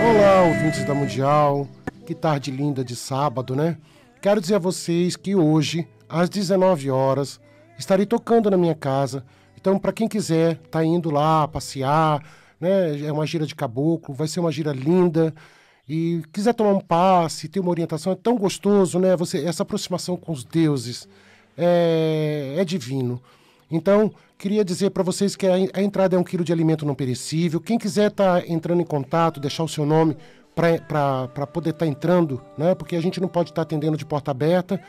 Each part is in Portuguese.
Olá, ouvintes da Mundial. Que tarde linda de sábado, né? Quero dizer a vocês que hoje, às 19 horas, estarei tocando na minha casa. Então, para quem quiser, tá indo lá passear, né? É uma gira de caboclo, vai ser uma gira linda. E quiser tomar um passe, ter uma orientação, é tão gostoso, né? Você, essa aproximação com os deuses é, é divino. Então, queria dizer para vocês que a, a entrada é um quilo de alimento não perecível. Quem quiser estar tá entrando em contato, deixar o seu nome para poder estar tá entrando, né? Porque a gente não pode estar tá atendendo de porta aberta.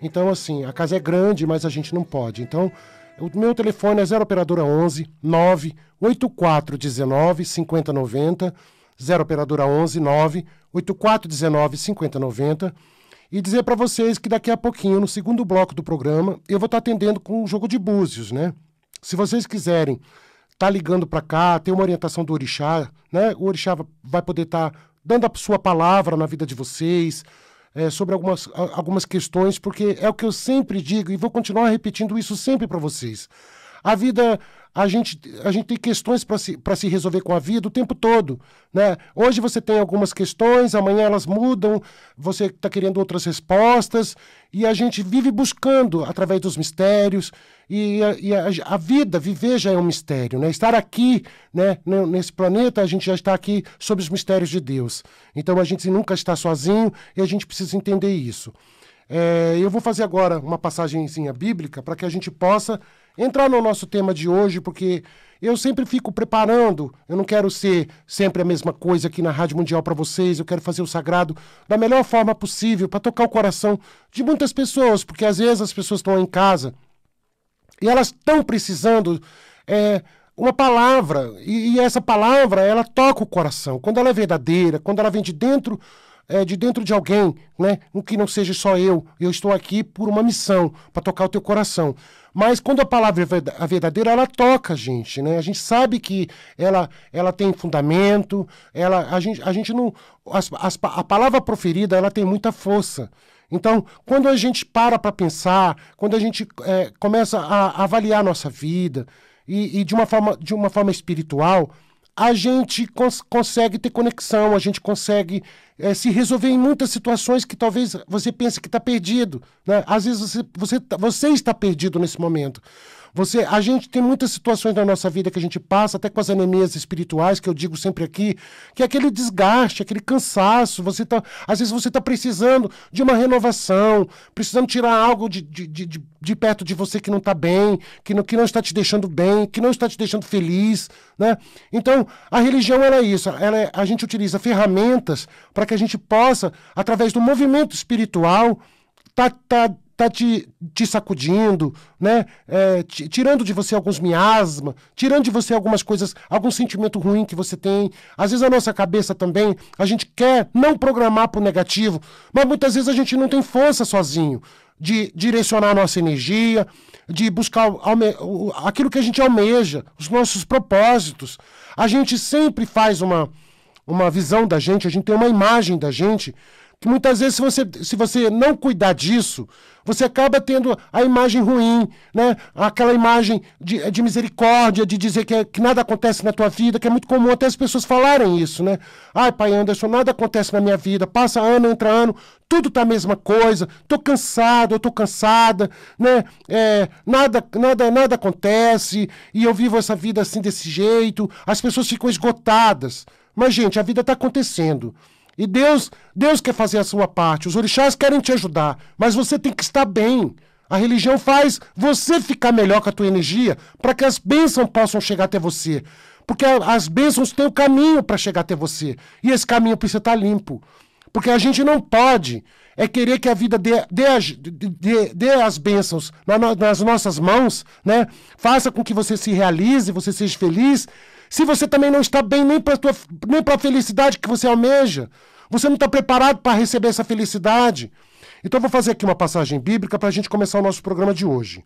Então, assim, a casa é grande, mas a gente não pode. Então, o meu telefone é 0 operadora 11 98419 5090, 0 operadora 11 98419 5090 e dizer para vocês que daqui a pouquinho, no segundo bloco do programa, eu vou estar tá atendendo com um jogo de búzios, né? Se vocês quiserem estar tá ligando para cá, ter uma orientação do orixá, né? O orixá vai poder estar tá dando a sua palavra na vida de vocês, é, sobre algumas, algumas questões, porque é o que eu sempre digo e vou continuar repetindo isso sempre para vocês. A vida, a gente, a gente tem questões para se, se resolver com a vida o tempo todo. Né? Hoje você tem algumas questões, amanhã elas mudam, você está querendo outras respostas, e a gente vive buscando através dos mistérios. E, a, e a, a vida, viver já é um mistério. Né? Estar aqui, né, nesse planeta, a gente já está aqui sob os mistérios de Deus. Então a gente nunca está sozinho e a gente precisa entender isso. É, eu vou fazer agora uma passagemzinha bíblica para que a gente possa entrar no nosso tema de hoje, porque eu sempre fico preparando. Eu não quero ser sempre a mesma coisa aqui na Rádio Mundial para vocês. Eu quero fazer o sagrado da melhor forma possível para tocar o coração de muitas pessoas, porque às vezes as pessoas estão em casa e elas estão precisando é, uma palavra e, e, essa palavra ela toca o coração quando ela é verdadeira, quando ela vem de dentro é, de dentro de alguém, né? que não seja só eu. Eu estou aqui por uma missão para tocar o teu coração. Mas quando a palavra é verdadeira, ela toca a gente, né? A gente sabe que ela, ela tem fundamento, ela, a, gente, a gente não. As, as, a palavra proferida ela tem muita força. Então, quando a gente para para pensar, quando a gente é, começa a, avaliar a nossa vida, e, e de, uma forma, de uma forma espiritual, a gente cons consegue ter conexão, a gente consegue é, se resolver em muitas situações que talvez você pense que está perdido. Né? Às vezes você, você, tá, você está perdido nesse momento. Você, a gente tem muitas situações na nossa vida que a gente passa, até com as anemias espirituais, que eu digo sempre aqui, que é aquele desgaste, aquele cansaço. Você tá, às vezes você está precisando de uma renovação, precisando tirar algo de, de, de, de perto de você que não está bem, que não, que não está te deixando bem, que não está te deixando feliz. Né? Então, a religião ela é isso. Ela é, a gente utiliza ferramentas para que a gente possa, através do movimento espiritual, tá, tá está te, te sacudindo, né? É, tirando de você alguns miasmas, tirando de você algumas coisas, algum sentimento ruim que você tem. Às vezes a nossa cabeça também, a gente quer não programar para o negativo, mas muitas vezes a gente não tem força sozinho de direcionar a nossa energia, de buscar aquilo que a gente almeja, os nossos propósitos. A gente sempre faz uma, uma visão da gente, a gente tem uma imagem da gente que muitas vezes se você, se você não cuidar disso, você acaba tendo a imagem ruim, né? aquela imagem de, de misericórdia, de dizer que, é, que, nada acontece na tua vida, que é muito comum até as pessoas falarem isso, né? Ai, pai Anderson, nada acontece na minha vida, passa ano, entra ano, tudo tá a mesma coisa, tô cansado, eu tô cansada, né? É, nada, nada, nada acontece, e eu vivo essa vida assim desse jeito, as pessoas ficam esgotadas. Mas, gente, a vida está acontecendo. E Deus, Deus quer fazer a sua parte. Os orixás querem te ajudar, mas você tem que estar bem. A religião faz você ficar melhor com a tua energia para que as bênçãos possam chegar até você. Porque as bênçãos têm o um caminho para chegar até você. E esse caminho precisa estar limpo. Porque a gente não pode é querer que a vida dê, dê, dê, dê as bênçãos nas nossas mãos, né? Faça com que você se realize, você seja feliz, se você também não está bem nem para nem a felicidade que você almeja, você não está preparado para receber essa felicidade. Então eu vou fazer aqui uma passagem bíblica para a gente começar o nosso programa de hoje.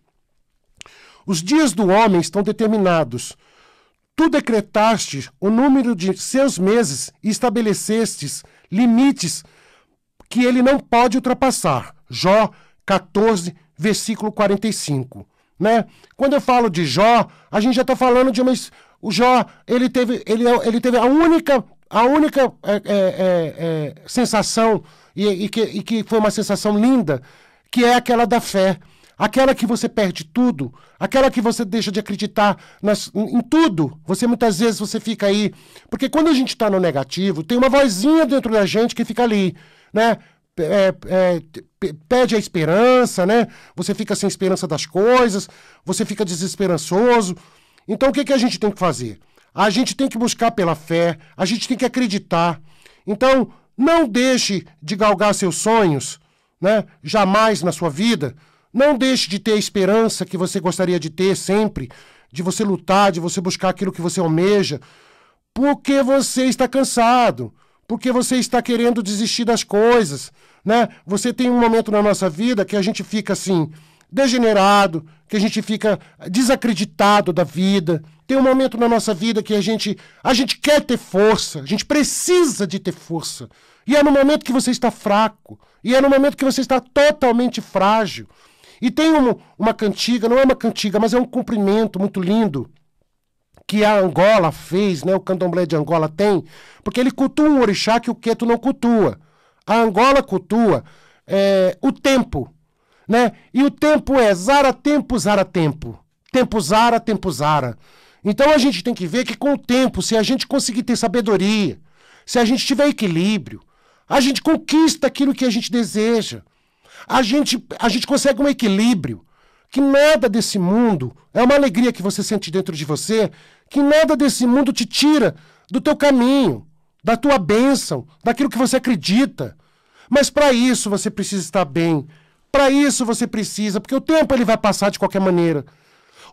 Os dias do homem estão determinados. Tu decretaste o número de seus meses e estabelecestes limites que ele não pode ultrapassar. Jó 14, versículo 45. Né? Quando eu falo de Jó, a gente já está falando de uma, o Jó, ele teve, ele, é ele teve a única, a única é, é, é, é, sensação, e, e, que, e que foi uma sensação linda, que é aquela da fé. Aquela que você perde tudo, aquela que você deixa de acreditar nas, em, tudo. Você muitas vezes você fica aí. Porque quando a gente está no negativo, tem uma vozinha dentro da gente que fica ali, né? É, é, pede a esperança, né? Você fica sem esperança das coisas, você fica desesperançoso, então o que, que a gente tem que fazer? A gente tem que buscar pela fé, a gente tem que acreditar. Então, não deixe de galgar seus sonhos, né? Jamais na sua vida. Não deixe de ter a esperança que você gostaria de ter sempre, de você lutar, de você buscar aquilo que você almeja, porque você está cansado, porque você está querendo desistir das coisas, né? Você tem um momento na nossa vida que a gente fica assim, degenerado, que a gente fica desacreditado da vida. Tem um momento na nossa vida que a gente, a gente quer ter força, a gente precisa de ter força. E é no momento que você está fraco, e é no momento que você está totalmente frágil. E tem um, uma cantiga, não é uma cantiga, mas é um cumprimento muito lindo que a Angola fez, né? O candomblé de Angola tem, porque ele cultua um orixá que o Queto não cultua. A Angola cultua é, o tempo, né? E o tempo é zara tempo, zara tempo. Tempo zara, tempo zara. Então a gente tem que ver que com o tempo, se a gente conseguir ter sabedoria, se a gente tiver equilíbrio, a gente conquista aquilo que a gente deseja. A gente, a gente consegue um equilíbrio. Que nada desse mundo é uma alegria que você sente dentro de você, que nada desse mundo te tira do teu caminho, da tua bênção, daquilo que você acredita. Mas para isso você precisa estar bem para isso você precisa, porque o tempo ele vai passar de qualquer maneira.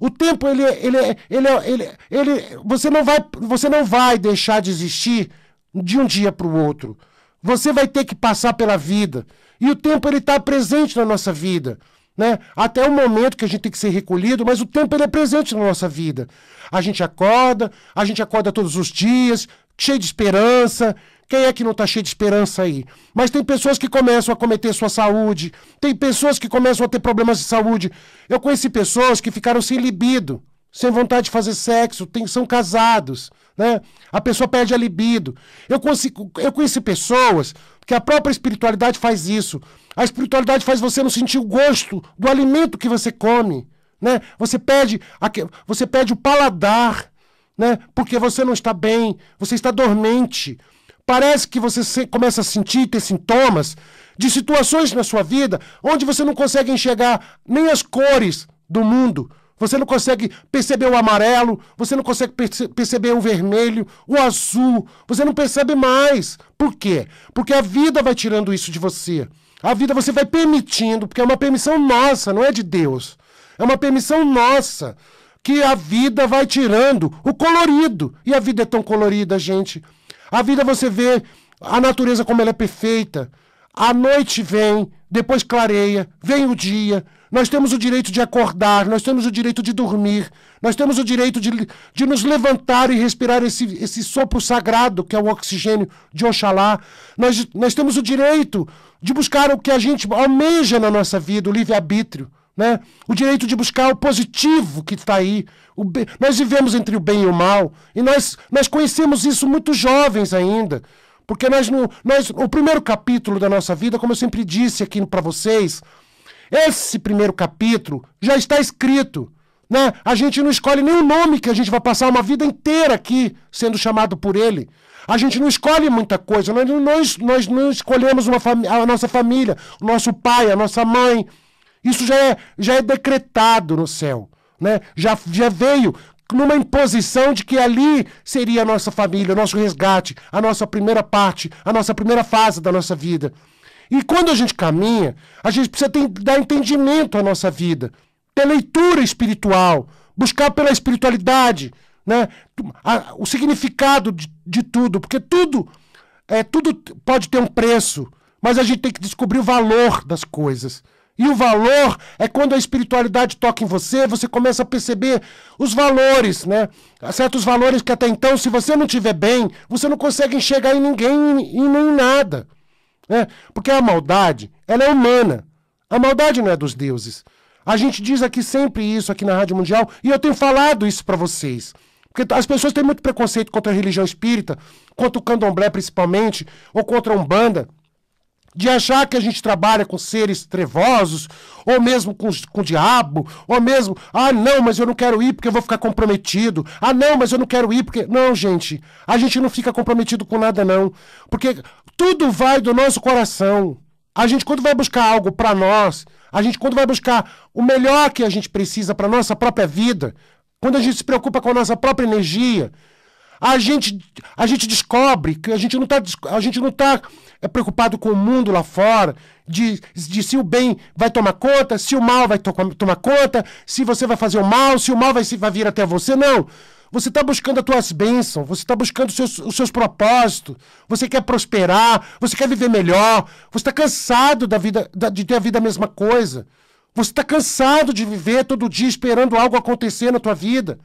O tempo ele ele ele ele, ele você não vai você não vai deixar de existir de um dia para o outro. Você vai ter que passar pela vida. E o tempo ele está presente na nossa vida. Né? Até o momento que a gente tem que ser recolhido, mas o tempo ele é presente na nossa vida. A gente acorda, a gente acorda todos os dias, cheio de esperança, quem é que não está cheio de esperança aí? Mas tem pessoas que começam a cometer sua saúde, tem pessoas que começam a ter problemas de saúde. Eu conheci pessoas que ficaram sem libido, sem vontade de fazer sexo, tem, são casados, né? A pessoa perde a libido. Eu, consigo, eu conheci pessoas que a própria espiritualidade faz isso. A espiritualidade faz você não sentir o gosto do alimento que você come, né? Você perde, você perde o paladar, né? Porque você não está bem, você está dormente. Parece que você começa a sentir, ter sintomas de situações na sua vida onde você não consegue enxergar nem as cores do mundo. Você não consegue perceber o amarelo, você não consegue perce perceber o vermelho, o azul, você não percebe mais. Por quê? Porque a vida vai tirando isso de você. A vida você vai permitindo, porque é uma permissão nossa, não é de Deus. É uma permissão nossa que a vida vai tirando o colorido. E a vida é tão colorida, gente. A vida você vê a natureza como ela é perfeita. A noite vem, depois clareia, vem o dia. Nós temos o direito de acordar, nós temos o direito de dormir, nós temos o direito de, de nos levantar e respirar esse, esse sopro sagrado que é o oxigênio de Oxalá. Nós, nós temos o direito de buscar o que a gente almeja na nossa vida, o livre-arbítrio. Né? O direito de buscar é o positivo que está aí. Bem... Nós vivemos entre o bem e o mal. E nós, nós conhecemos isso muito jovens ainda. Porque nós, no, nós, o primeiro capítulo da nossa vida, como eu sempre disse aqui para vocês, esse primeiro capítulo já está escrito. Né? A gente não escolhe nem o nome que a gente vai passar uma vida inteira aqui sendo chamado por ele. A gente não escolhe muita coisa. Nós, nós, nós não escolhemos uma a nossa família, o nosso pai, a nossa mãe isso já é, já é decretado no céu. Né? Já, já veio numa imposição de que ali seria a nossa família, o nosso resgate, a nossa primeira parte, a nossa primeira fase da nossa vida. E quando a gente caminha, a gente precisa ter, dar entendimento à nossa vida, ter leitura espiritual, buscar pela espiritualidade, né? A, o significado de, de, tudo, porque tudo é tudo pode ter um preço, mas a gente tem que descobrir o valor das coisas. E o valor é quando a espiritualidade toca em você, você começa a perceber os valores, né? Tá. Certos valores que até então, se você não tiver bem, você não consegue enxergar em ninguém e nem em nada. Né? Porque a maldade, ela é humana. A maldade não é dos deuses. A gente diz aqui sempre isso aqui na Rádio Mundial, e eu tenho falado isso para vocês. Porque as pessoas têm muito preconceito contra a religião espírita, contra o candomblé principalmente, ou contra a Umbanda de achar que a gente trabalha com seres trevosos, ou mesmo com, com o diabo, ou mesmo, ah, não, mas eu não quero ir porque eu vou ficar comprometido, ah, não, mas eu não quero ir porque. Não, gente, a gente não fica comprometido com nada, não. Porque tudo vai do nosso coração. A gente, quando vai buscar algo para nós, a gente, quando vai buscar o melhor que a gente precisa para nossa própria vida, quando a gente se preocupa com a nossa própria energia, a gente, a gente descobre que a gente não está tá, é, preocupado com o mundo lá fora, de, de se o bem vai tomar conta, se o mal vai to tomar conta, se você vai fazer o mal, se o mal vai, se, vai vir até você. Não. Você está buscando as tuas bênçãos, você está buscando os seus, os seus propósitos, você quer prosperar, você quer viver melhor, você está cansado da vida, da, de ter a vida a mesma coisa. Você está cansado de viver todo dia esperando algo acontecer na tua vida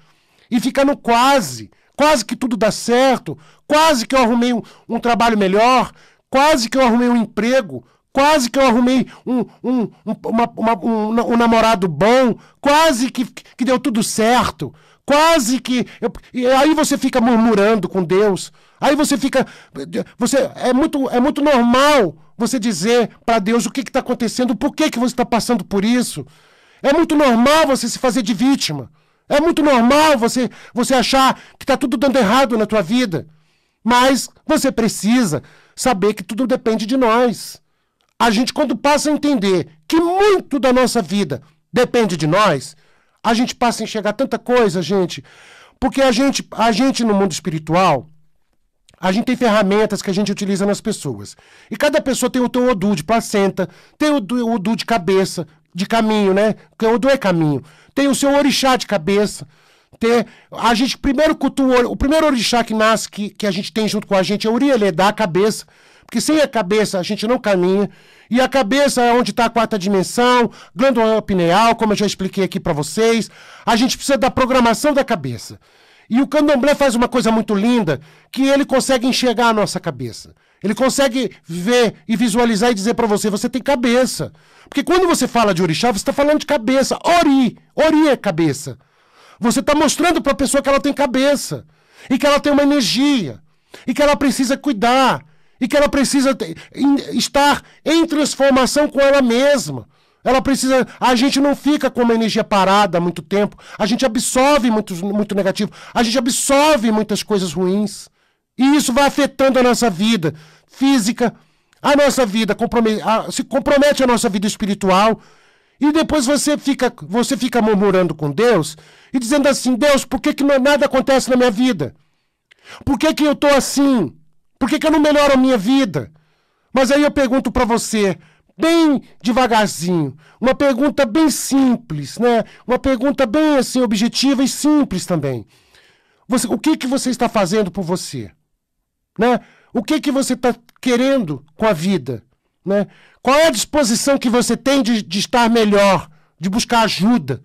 e ficar no quase quase que tudo dá certo, quase que eu arrumei um, um trabalho melhor, quase que eu arrumei um emprego, quase que eu arrumei um, um, um, uma, uma, um, um namorado bom, quase que, que deu tudo certo, quase que. Eu, e aí você fica murmurando com Deus. Aí você fica. Você, é, muito, é muito normal você dizer para Deus o que está acontecendo, por que, que você está passando por isso. É muito normal você se fazer de vítima. É muito normal você, você achar que está tudo dando errado na tua vida. Mas você precisa saber que tudo depende de nós. A gente, quando passa a entender que muito da nossa vida depende de nós, a gente passa a enxergar tanta coisa, gente. Porque a gente, a gente no mundo espiritual, a gente tem ferramentas que a gente utiliza nas pessoas. E cada pessoa tem o seu Odu de placenta, tem o Odu de cabeça, de caminho, né? Porque Odu é caminho tem o seu orixá de cabeça. Tem, a gente primeiro cultua, o primeiro orixá que nasce, que, que a gente tem junto com a gente é o Urielê, a cabeça. Porque sem a cabeça a gente não caminha. E a cabeça é onde está a quarta dimensão, glândula pineal, como eu já expliquei aqui para vocês. A gente precisa da programação da cabeça. E o candomblé faz uma coisa muito linda, que ele consegue enxergar a nossa cabeça. Ele consegue ver e visualizar e dizer para você: você tem cabeça. Porque quando você fala de orixá, você está falando de cabeça. Ori. Ori é cabeça. Você está mostrando para a pessoa que ela tem cabeça. E que ela tem uma energia. E que ela precisa cuidar. E que ela precisa ter, em, estar em transformação com ela mesma. Ela precisa. A gente não fica com uma energia parada há muito tempo. A gente absorve muito, muito negativo. A gente absorve muitas coisas ruins. E isso vai afetando a nossa vida física, a nossa vida compromete, a, se compromete a nossa vida espiritual. E depois você fica, você fica murmurando com Deus e dizendo assim: Deus, por que, que não, nada acontece na minha vida? Por que, que eu estou assim? Por que, que eu não melhoro a minha vida? Mas aí eu pergunto para você, bem devagarzinho, uma pergunta bem simples, né? Uma pergunta bem assim objetiva e simples também. Você, o que, que você está fazendo por você? Né? O que, que você está querendo com a vida? Né? Qual é a disposição que você tem de, de estar melhor, de buscar ajuda,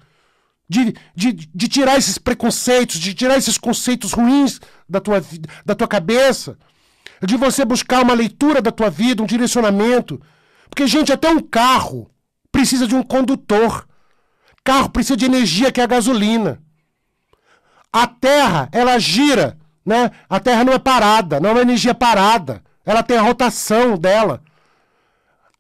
de, de, de, tirar esses preconceitos, de tirar esses conceitos ruins da tua, da tua cabeça, de você buscar uma leitura da tua vida, um direcionamento. Porque, gente, até um carro precisa de um condutor. Carro precisa de energia, que é a gasolina. A Terra, ela gira né? A Terra não é parada, não é uma energia parada. Ela tem a rotação dela.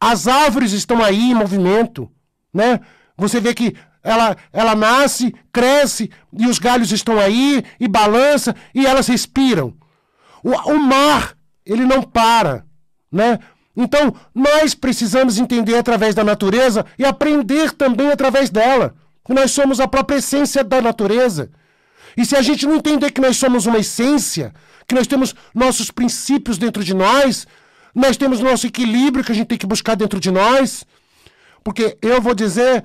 As árvores estão aí em movimento. Né? Você vê que ela, ela nasce, cresce, e os galhos estão aí, e balança, e elas respiram. O, o mar, ele não para. Né? Então, nós precisamos entender através da natureza e aprender também através dela. Que nós somos a própria essência da natureza. E se a gente não entender que nós somos uma essência, que nós temos nossos princípios dentro de nós, nós temos nosso equilíbrio que a gente tem que buscar dentro de nós, porque eu vou dizer,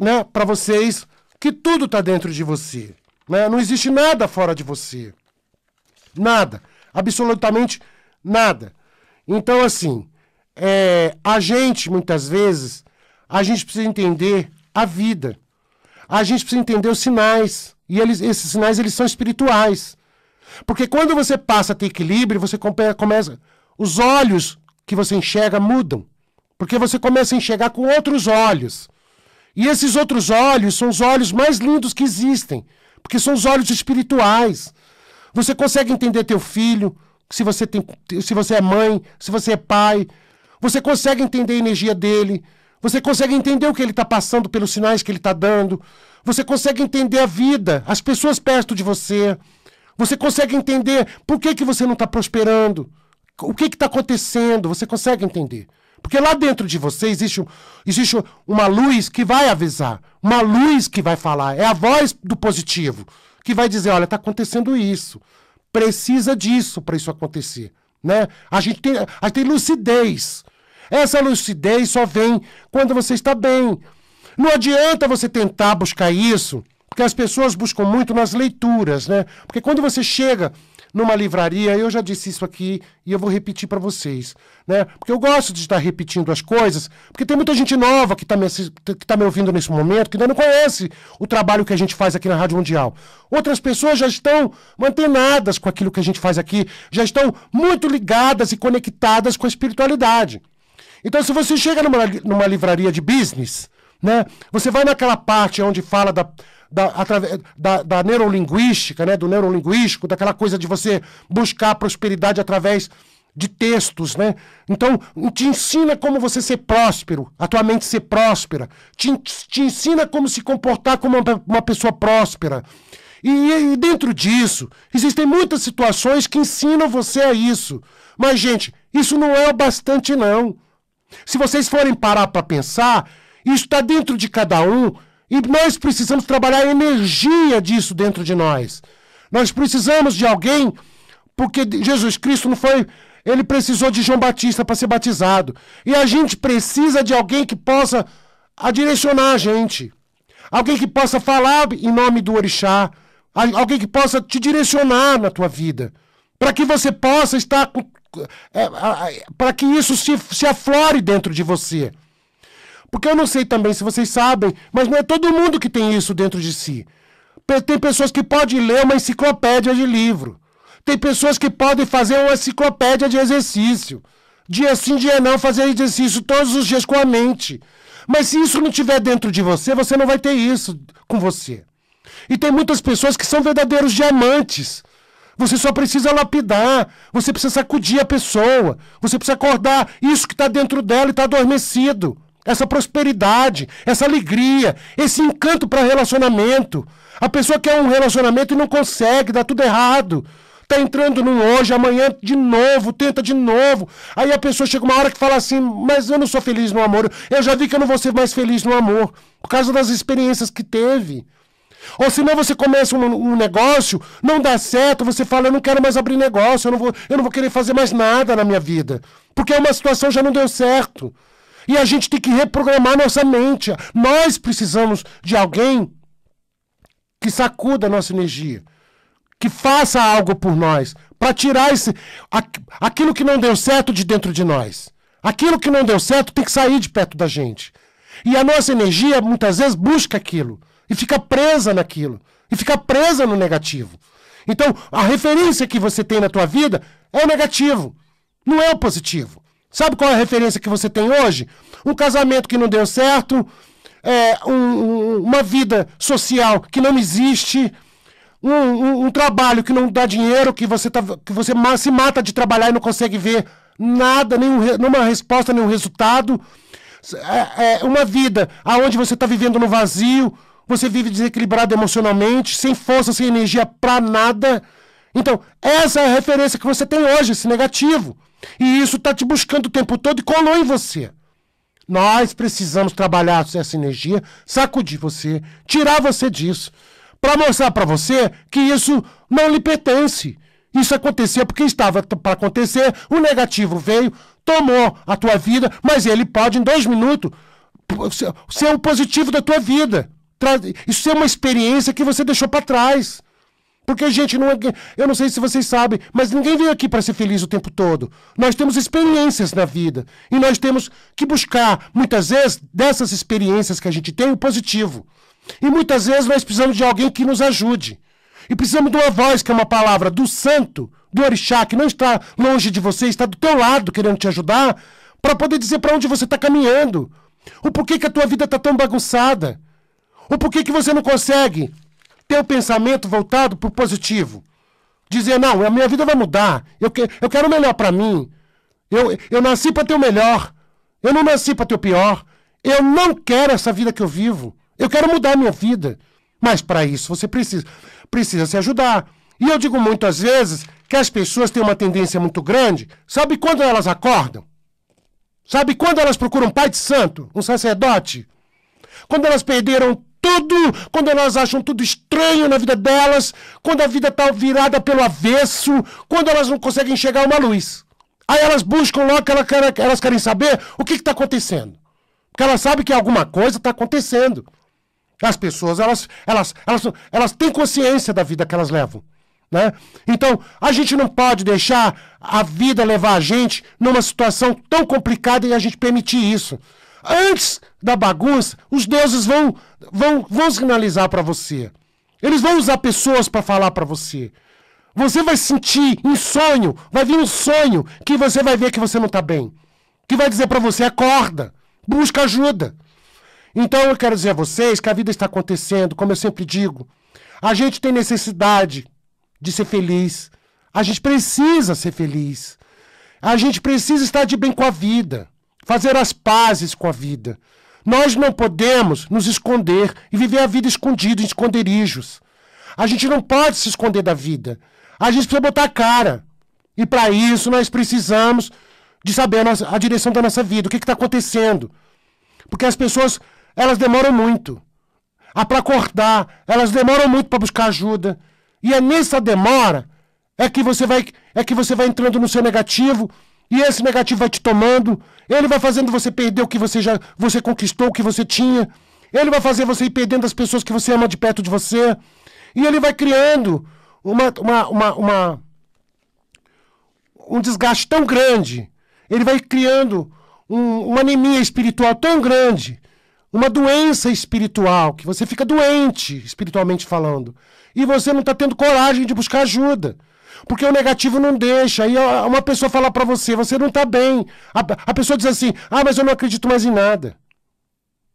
né, para vocês que tudo está dentro de você, né? Não existe nada fora de você. Nada, absolutamente nada. Então assim, é, a gente muitas vezes a gente precisa entender a vida. A gente precisa entender os sinais. E eles, esses sinais eles são espirituais. Porque quando você passa a ter equilíbrio, você começa. Os olhos que você enxerga mudam. Porque você começa a enxergar com outros olhos. E esses outros olhos são os olhos mais lindos que existem. Porque são os olhos espirituais. Você consegue entender teu filho, se você, tem, se você é mãe, se você é pai. Você consegue entender a energia dele. Você consegue entender o que ele está passando pelos sinais que ele está dando. Você consegue entender a vida, as pessoas perto de você. Você consegue entender por que, que você não está prosperando. O que está acontecendo? Você consegue entender. Porque lá dentro de você existe, existe uma luz que vai avisar, uma luz que vai falar. É a voz do positivo que vai dizer: olha, está acontecendo isso. Precisa disso para isso acontecer. Né? A, gente tem, a gente tem lucidez. Essa lucidez só vem quando você está bem. Não adianta você tentar buscar isso, porque as pessoas buscam muito nas leituras, né? Porque quando você chega numa livraria, eu já disse isso aqui e eu vou repetir para vocês, né? Porque eu gosto de estar repetindo as coisas, porque tem muita gente nova que está me, que tá me ouvindo nesse momento, que ainda não conhece o trabalho que a gente faz aqui na Rádio Mundial. Outras pessoas já estão mantenadas com aquilo que a gente faz aqui, já estão muito ligadas e conectadas com a espiritualidade. Então, se você chega numa, numa livraria de business, né? Você vai naquela parte onde fala da, da, da, da neurolinguística, né? do neurolinguístico, daquela coisa de você buscar prosperidade através de textos, né? Então, te ensina como você ser próspero, a tua mente ser próspera, te, te ensina como se comportar como uma, uma pessoa próspera. E, e, dentro disso, existem muitas situações que ensinam você a isso. Mas, gente, isso não é o bastante, não. Se vocês forem parar para pensar, isso está dentro de cada um e nós precisamos trabalhar a energia disso dentro de nós. Nós precisamos de alguém, porque Jesus Cristo não foi. Ele precisou de João Batista para ser batizado. E a gente precisa de alguém que possa a direcionar a gente. Alguém que possa falar em nome do orixá. Alguém que possa te direcionar na tua vida. Para que você possa estar. É, é, para que isso se, se aflore dentro de você. Porque eu não sei também se vocês sabem, mas não é todo mundo que tem isso dentro de si. Tem pessoas que podem ler uma enciclopédia de livro. Tem pessoas que podem fazer uma enciclopédia de exercício. Dia sim, dia não, fazer exercício todos os dias com a mente. Mas se isso não tiver dentro de você, você não vai ter isso com você. E tem muitas pessoas que são verdadeiros diamantes. Você só precisa lapidar, você precisa sacudir a pessoa, você precisa acordar isso que está dentro dela e está adormecido essa prosperidade, essa alegria, esse encanto para relacionamento. A pessoa quer um relacionamento e não consegue, dá tudo errado. Tá entrando no hoje, amanhã de novo, tenta de novo. Aí a pessoa chega uma hora que fala assim: Mas eu não sou feliz no amor. Eu já vi que eu não vou ser mais feliz no amor. Por causa das experiências que teve. Ou senão você começa um, um, negócio, não dá certo, você fala, eu não quero mais abrir negócio, eu não, vou, eu não vou querer fazer mais nada na minha vida. Porque uma situação já não deu certo. E a gente tem que reprogramar nossa mente. Nós precisamos de alguém que sacuda a nossa energia, que faça algo por nós, para tirar esse, aquilo que não deu certo de dentro de nós. Aquilo que não deu certo tem que sair de perto da gente. E a nossa energia, muitas vezes, busca aquilo e fica presa naquilo, e fica presa no negativo. Então, a referência que você tem na tua vida é o negativo, não é o positivo. Sabe qual é a referência que você tem hoje? Um casamento que não deu certo, é, um, uma vida social que não existe, um, um, trabalho que não dá dinheiro, que você, tá, que você se mata de trabalhar e não consegue ver nada, nenhum, nenhuma resposta, nenhum resultado. É, é uma vida aonde você está vivendo no vazio, você vive desequilibrado emocionalmente, sem força, sem energia para nada. Então, essa é a referência que você tem hoje, esse negativo. E isso está te buscando o tempo todo e colou em você. Nós precisamos trabalhar essa energia, sacudir você, tirar você disso, para mostrar para você que isso não lhe pertence. Isso acontecia porque estava para acontecer, o negativo veio, tomou a tua vida, mas ele pode, em dois minutos, ser o positivo da tua vida. Isso é uma experiência que você deixou para trás. Porque, gente, não é, eu não sei se vocês sabem, mas ninguém veio aqui para ser feliz o tempo todo. Nós temos experiências na vida. E nós temos que buscar, muitas vezes, dessas experiências que a gente tem, o positivo. E muitas vezes nós precisamos de alguém que nos ajude. E precisamos de uma voz, que é uma palavra do santo, do orixá, que não está longe de você, está do teu lado querendo te ajudar, para poder dizer para onde você está caminhando. O porquê que a tua vida está tão bagunçada. O porquê que você não consegue ter o um pensamento voltado para o positivo. Dizer, não, a minha vida vai mudar. Eu, que, eu quero o melhor para mim. Eu, eu nasci para ter o melhor. Eu não nasci para ter o pior. Eu não quero essa vida que eu vivo. Eu quero mudar a minha vida. Mas para isso você precisa, precisa se ajudar. E eu digo muitas vezes que as pessoas têm uma tendência muito grande. Sabe quando elas acordam? Sabe quando elas procuram um pai de santo, um sacerdote? Quando elas perderam tudo, quando elas acham tudo estranho na vida delas, quando a vida está virada pelo avesso, quando elas não conseguem enxergar uma luz. Aí elas buscam logo, que elas querem saber o que está acontecendo. Porque elas sabem que alguma coisa está acontecendo. As pessoas, elas, elas, elas, elas têm consciência da vida que elas levam. Né? Então, a gente não pode deixar a vida levar a gente numa situação tão complicada e a gente permitir isso. Antes da bagunça, os deuses vão, vão, vão sinalizar para você. Eles vão usar pessoas para falar para você. Você vai sentir um sonho, vai vir um sonho que você vai ver que você não tá bem. Que vai dizer para você: acorda, busca ajuda. Então eu quero dizer a vocês que a vida está acontecendo, como eu sempre digo. A gente tem necessidade de ser feliz. A gente precisa ser feliz. A gente precisa estar de bem com a vida fazer as pazes com a vida. Nós não podemos nos esconder e viver a vida escondido em esconderijos. A gente não pode se esconder da vida. A gente precisa botar a cara. E para isso nós precisamos de saber a, nossa, a direção da nossa vida, o que está acontecendo. Porque as pessoas, elas demoram muito a para acordar, elas demoram muito para buscar ajuda. E é nessa demora é que você vai é que você vai entrando no seu negativo e esse negativo vai te tomando, ele vai fazendo você perder o que você já você conquistou, o que você tinha. Ele vai fazer você ir perdendo as pessoas que você ama de perto de você. E ele vai criando uma, uma, uma, uma um desgaste tão grande. Ele vai criando um, uma anemia espiritual tão grande, uma doença espiritual, que você fica doente, espiritualmente falando. E você não está tendo coragem de buscar ajuda. Porque o negativo não deixa. Aí uma pessoa fala para você, você não tá bem. A, a, pessoa diz assim, ah, mas eu não acredito mais em nada.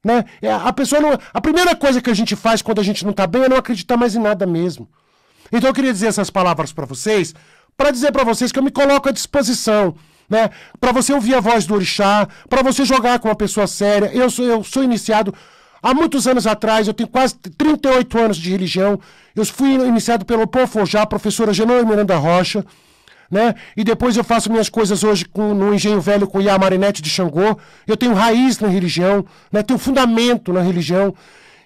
Né? É, a, pessoa não, a primeira coisa que a gente faz quando a gente não tá bem é não acreditar mais em nada mesmo. Então eu queria dizer essas palavras para vocês, para dizer para vocês que eu me coloco à disposição né? Para você ouvir a voz do orixá, para você jogar com uma pessoa séria. Eu sou eu sou iniciado Há muitos anos atrás, eu tenho quase 38 anos de religião, eu fui iniciado pelo Pofojá, professora Genoa Miranda Rocha, né? E depois eu faço minhas coisas hoje com, no Engenho Velho com Iá Marinete de Xangô. Eu tenho raiz na religião, né? tenho fundamento na religião.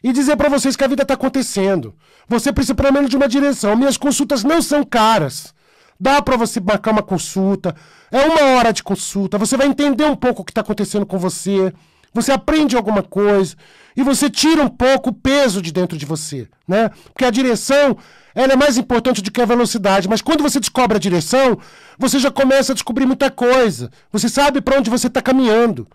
E dizer para vocês que a vida está acontecendo. Você precisa pelo menos de uma direção. Minhas consultas não são caras. Dá para você marcar uma consulta. É uma hora de consulta. Você vai entender um pouco o que está acontecendo com você você aprende alguma coisa e você tira um pouco o peso de dentro de você, né? Porque a direção, ela é mais importante do que a velocidade, mas quando você descobre a direção, você já começa a descobrir muita coisa. Você sabe para onde você está caminhando,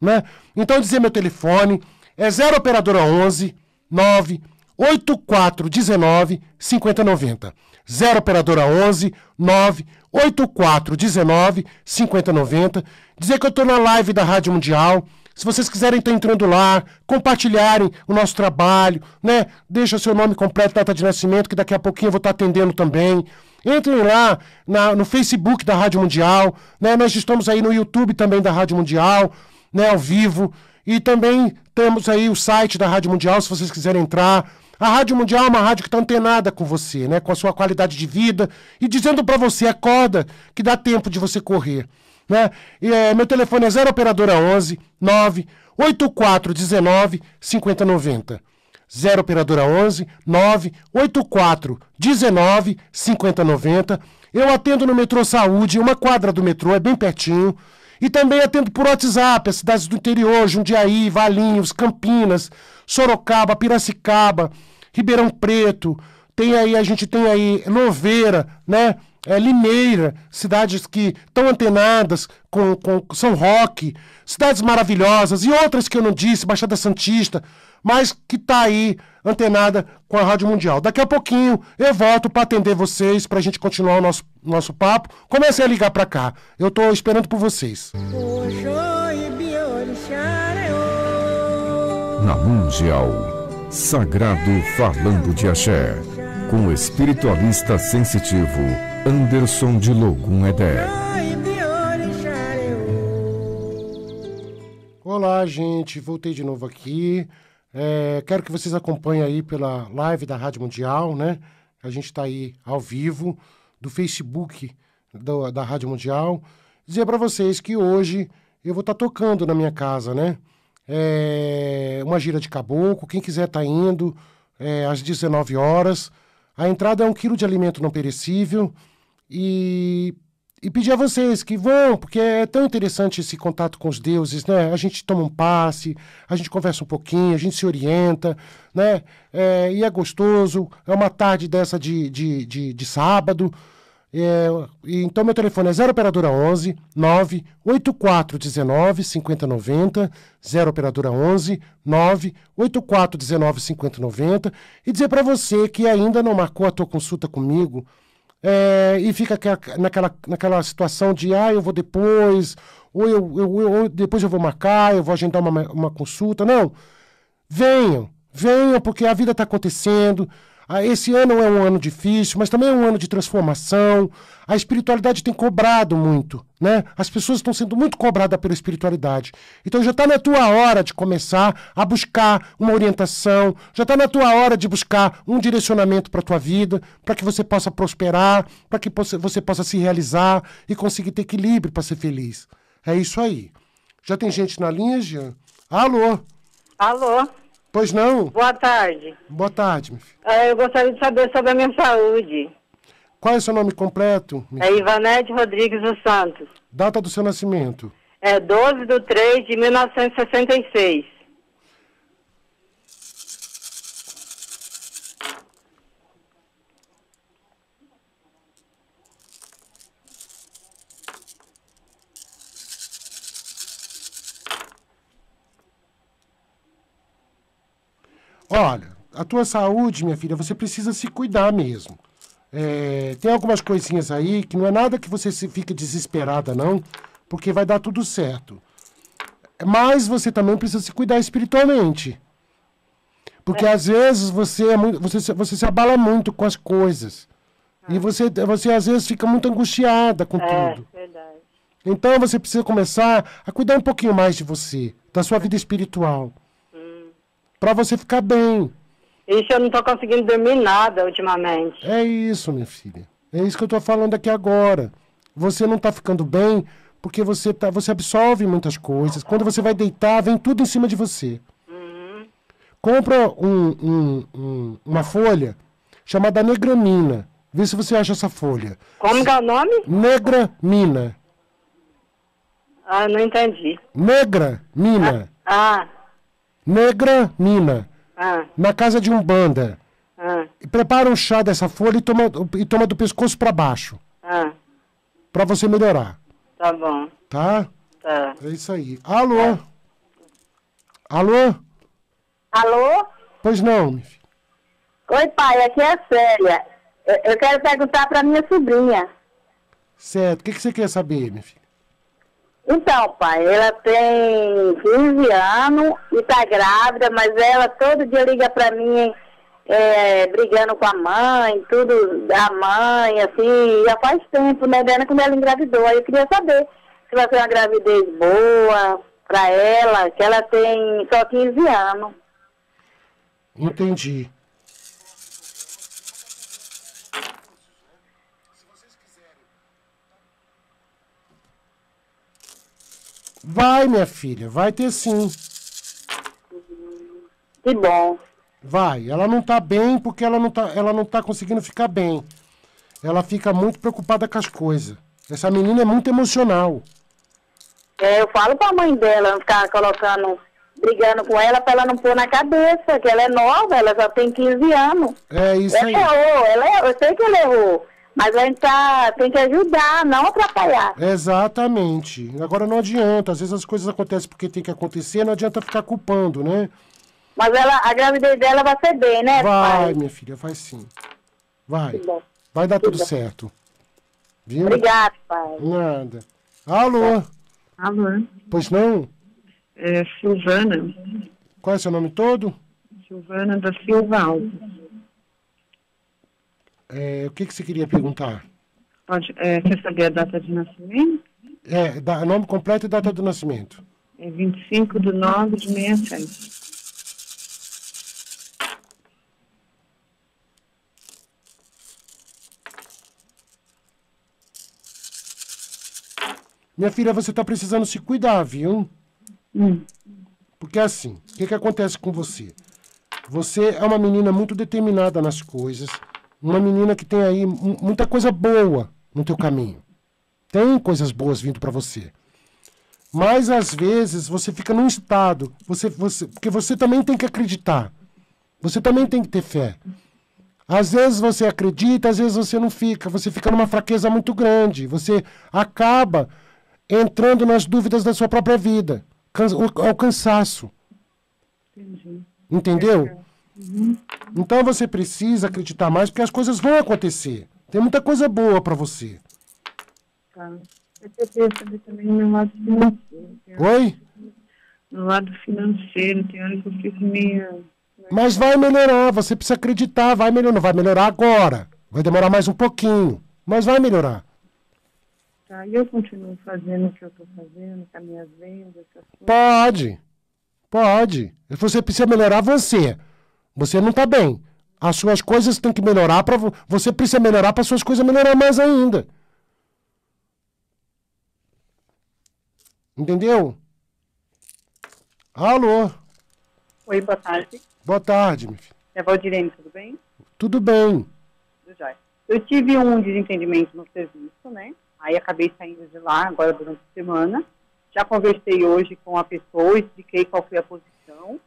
né? Então dizer meu telefone é 0 operadora 11 9 8419 5090. 0 operadora 11 9 8419 5090. Dizer que eu estou na live da Rádio Mundial se vocês quiserem estar entrando lá, compartilharem o nosso trabalho, né? Deixa seu nome completo, data de nascimento, que daqui a pouquinho eu vou estar atendendo também. Entrem lá na, no Facebook da Rádio Mundial, né? Nós estamos aí no YouTube também da Rádio Mundial, né? Ao vivo. E também temos aí o site da Rádio Mundial, se vocês quiserem entrar. A Rádio Mundial é uma rádio que está antenada com você, né? Com a sua qualidade de vida e dizendo para você, acorda, que dá tempo de você correr. Né? E, é, meu telefone é 0 operadora 11 9 8419 5090. 0 operadora 11 9 8419 5090. Eu atendo no metrô Saúde, uma quadra do metrô, é bem pertinho. E também atendo por WhatsApp, as cidades do interior, Jundiaí, Valinhos, Campinas, Sorocaba, Piracicaba, Ribeirão Preto. Tem aí, a gente tem aí Louveira, né? é, Limeira, cidades que estão antenadas com, com São Roque, cidades maravilhosas e outras que eu não disse, Baixada Santista, mas que está aí antenada com a Rádio Mundial. Daqui a pouquinho eu volto para atender vocês, para a gente continuar o nosso, nosso papo. Comecem a ligar para cá, eu estou esperando por vocês. Na Mundial, Sagrado falando de axé, com o espiritualista sensitivo. Anderson de Logum Eder. É Olá, gente. Voltei de novo aqui. É, quero que vocês acompanhem aí pela live da Rádio Mundial, né? A gente está aí ao vivo do Facebook do, da Rádio Mundial. Dizer para vocês que hoje eu vou estar tá tocando na minha casa, né? É, uma gira de caboclo. Quem quiser tá indo é, às 19 horas. A entrada é um quilo de alimento não perecível e, e pedir a vocês que vão, porque é tão interessante esse contato com os deuses, né? A gente toma um passe, a gente conversa um pouquinho, a gente se orienta, né? É, e é gostoso, é uma tarde dessa de, de, de, de sábado. É, então, meu telefone é 0 Operadora 11 98419 5090. 0 Operadora 11 98419 5090. E dizer para você que ainda não marcou a tua consulta comigo, é, e fica naquela, naquela situação de, ah, eu vou depois, ou eu, eu, eu ou depois eu vou marcar, eu vou agendar uma, uma consulta. Não. Venham, venham, porque a vida está acontecendo, ah, esse ano é um ano difícil, mas também é um ano de transformação. A espiritualidade tem cobrado muito, né? As pessoas estão sendo muito cobradas pela espiritualidade. Então já está na tua hora de começar a buscar uma orientação, já está na tua hora de buscar um direcionamento para a tua vida, para que você possa prosperar, para que você possa se realizar e conseguir ter equilíbrio para ser feliz. É isso aí. Já tem gente na linha, Jean? Alô? Alô? Pois não? Boa tarde. Boa tarde, minha filha. Ah, eu gostaria de saber sobre a minha saúde. Qual é o seu nome completo? É Ivanete Rodrigues dos Santos. Data do seu nascimento? É 12 de 3 de 1966. olha, a tua saúde, minha filha, você precisa se cuidar mesmo. É, tem algumas coisinhas aí que não é nada que você se fique desesperada, não, porque vai dar tudo certo. Mas você também precisa se cuidar espiritualmente. Porque é. às vezes você, é muito, você, você se abala muito com as coisas. É. E ah. você, você às vezes fica muito angustiada com é, tudo. Verdade. Então você precisa começar a cuidar um pouquinho mais de você, da sua vida espiritual para você ficar bem. Isso eu não tô conseguindo dormir nada ultimamente. É isso, minha filha. É isso que eu tô falando aqui agora. Você não tá ficando bem porque você, tá, você absorve muitas coisas. Quando você vai deitar, vem tudo em cima de você. Uhum. Compra um, um, um, uma folha chamada negramina. Vê se você acha essa folha. Como que é o nome? Negramina. Ah, não entendi. Negra mina. Ah, ah negra, mina, ah. na casa de um Ah. Prepara um chá dessa folha e toma, e toma do pescoço para baixo. Ah. Para você melhorar. Tá bom. Tá? Tá. É isso aí. Alô? É. Alô? Alô? Pois não, minha filha. Oi, pai, aqui é a Célia. Eu, eu quero perguntar para minha sobrinha. Certo. O que, que você quer saber, minha filha? Então, pai, ela tem 15 anos e tá grávida, mas ela todo dia liga para mim, é, brigando com a mãe, tudo da mãe, assim, já faz tempo, né, Dana, quando ela engravidou. Aí eu queria saber se vai ser uma gravidez boa para ela, que ela tem só 15 anos. Entendi. Vai, minha filha, vai ter sim. Que bom. Vai, ela não tá bem porque ela não tá, ela não tá conseguindo ficar bem. Ela fica muito preocupada com as coisas. Essa menina é muito emocional. É, eu falo pra mãe dela ficar colocando, brigando com ela pra ela não pôr na cabeça, que ela é nova, ela já tem 15 anos. É isso ela aí. Ela errou, ela, eu sei que ela errou. Mas a gente tá, tem que ajudar, não atrapalhar. Exatamente. Agora não adianta, às vezes as coisas acontecem porque tem que acontecer, não adianta ficar culpando, né? Mas ela, a gravidez dela vai ser bem, né? Vai, pai? minha filha, vai sim. Vai. Vai dar tudo, certo. Viu? Obrigado, pai. Nada. Alô? Alô? Pois não? É, Silvana. Qual é seu nome todo? Silvana da Silva Alves. É, o que, que você queria perguntar? Pode, é, quer saber a data de nascimento? É, da, nome completo e data do nascimento. É 25 de nove de 67. Minha filha, você está precisando se cuidar, viu? Hum. Porque é assim, o que, que acontece com você? Você é uma menina muito determinada nas coisas uma menina que tem aí muita coisa boa no teu caminho. Tem coisas boas vindo para você. Mas às vezes você fica num estado, você, você, porque você também tem que acreditar. Você também tem que ter fé. Às vezes você acredita, às vezes você não fica. Você fica numa fraqueza muito grande. Você acaba entrando nas dúvidas da sua própria vida, é o cansaço. Entendeu? É, é. Uhum. Então você precisa acreditar mais, porque as coisas vão acontecer. Tem muita coisa boa para você. Tá. Eu queria saber também no meu lado financeiro. Oi? No lado financeiro, tem hora que eu fico meio... Mas vai melhorar, você precisa acreditar, vai melhorar. Não vai melhorar agora, vai demorar mais um pouquinho, mas vai melhorar. Tá, e eu continuo fazendo o que eu estou fazendo, com as minhas vendas? Pode, pode. Você precisa melhorar você. Você não está bem. As suas coisas têm que melhorar para você precisa melhorar para suas coisas melhorar mais ainda. Entendeu? Alô. Oi, boa tarde. Boa tarde, minha filha. É Valdirene, tudo bem? Tudo bem. Tudo jóia. Eu tive um desentendimento no serviço, né? Aí acabei saindo de lá agora durante a semana. Já conversei hoje com a pessoa, expliquei qual foi a posição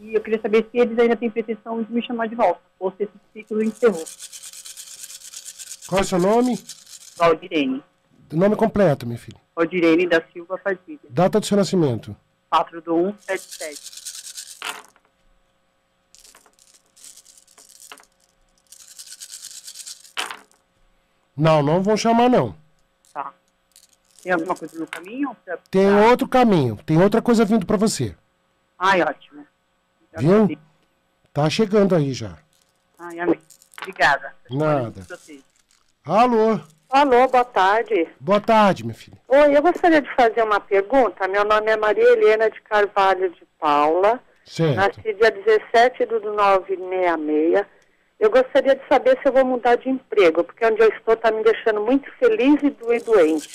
e eu queria saber se eles ainda têm pretensão de me chamar de volta, ou se esse ciclo encerrou. Qual é o seu nome? Valdirene. nome completo, minha filha. Valdirene da Silva Padilha. Data do seu nascimento? 4 do 177. Não, não vou chamar, não. Tá. Tem alguma coisa no caminho? Tem outro caminho, tem outra coisa vindo para você. Ai, ótimo. Viu? Tá chegando aí já. Ai, amém. Obrigada. Nada. Alô? Alô, boa tarde. Boa tarde, minha filha. Oi, eu gostaria de fazer uma pergunta. Meu nome é Maria Helena de Carvalho de Paula. Certo. Nasci dia 17 de 966. Eu gostaria de saber se eu vou mudar de emprego, porque onde eu estou está me deixando muito feliz e doente.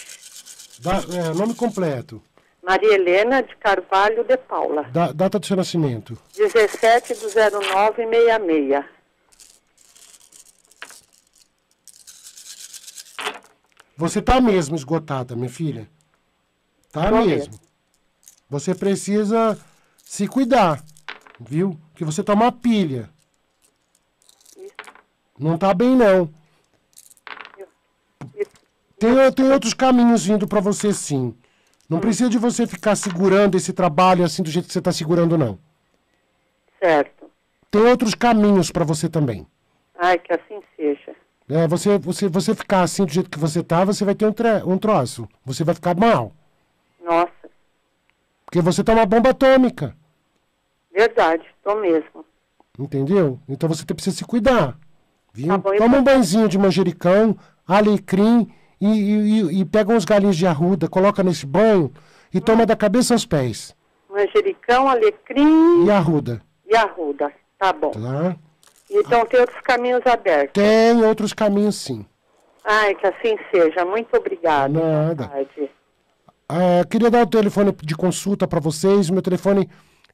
Da, é, nome completo. Maria Helena de Carvalho de Paula. Da, data do seu nascimento? 17 de 66. Você tá mesmo esgotada, minha filha. Tá mesmo. Você precisa se cuidar, viu? Que você tá uma pilha. Isso. Não tá bem, não. Isso. Tem, tem outros caminhos vindo para você, sim. Não precisa de você ficar segurando esse trabalho assim do jeito que você está segurando, não. Certo. Tem outros caminhos para você também. Ai, que assim seja. É, você, você, você ficar assim do jeito que você tá, você vai ter um, tre um troço. Você vai ficar mal. Nossa. Porque você tá uma bomba atômica. Verdade, tô mesmo. Entendeu? Então você precisa se cuidar. Viu? Tá bom, Toma um banzinho de manjericão, alecrim e, e, e pega uns galhos de arruda, coloca nesse banho e toma da cabeça aos pés. Manjericão, alecrim. E arruda. E arruda, tá bom. Tá. Então ah. tem outros caminhos abertos? Tem outros caminhos sim. Ai, que assim seja. Muito obrigada. Nada. Ah, queria dar o telefone de consulta para vocês. Meu telefone